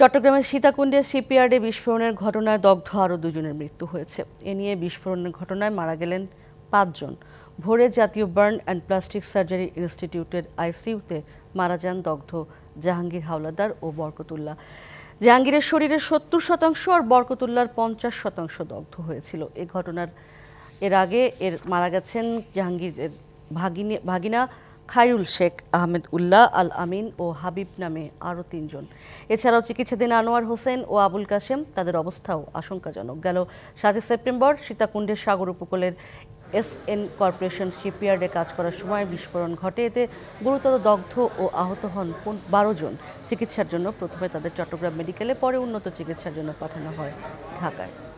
চট্টগ্রামের সীতাকুণ্ডে সিপিআরডি বিস্ফোরণের ঘটনায় দগ্ধ আরও দুজনের মৃত্যু হয়েছে এ নিয়ে বিস্ফোরণের ঘটনায় মারা গেলেন পাঁচজন ভোরে জাতীয় বার্ন অ্যান্ড প্লাস্টিক সার্জারি ইনস্টিটিউটের আইসিইউতে মারা যান দগ্ধ জাহাঙ্গীর হাওলাদার ও বরকতুল্লাহ জাহাঙ্গীরের শরীরে সত্তর শতাংশ আর বরকতুল্লার পঞ্চাশ শতাংশ দগ্ধ হয়েছিল এ ঘটনার এর আগে এর মারা গেছেন জাহাঙ্গীরের ভাগিনী ভাগিনা খায়রুল শেখ আহমেদ উল্লাহ আল আমিন ও হাবিব নামে আরও তিনজন এছাড়াও চিকিৎসাধীন আনোয়ার হোসেন ও আবুল কাশেম তাদের অবস্থাও আশঙ্কাজনক গেল সাতই সেপ্টেম্বর সীতাকুণ্ডের সাগর উপকূলের এস এন কর্পোরেশন শিপইয়ার্ডে কাজ করার সময় বিস্ফোরণ ঘটে এতে গুরুতর দগ্ধ ও আহত হন বারো জন চিকিৎসার জন্য প্রথমে তাদের চট্টগ্রাম মেডিকেলে পরে উন্নত চিকিৎসার জন্য পাঠানো হয় ঢাকায়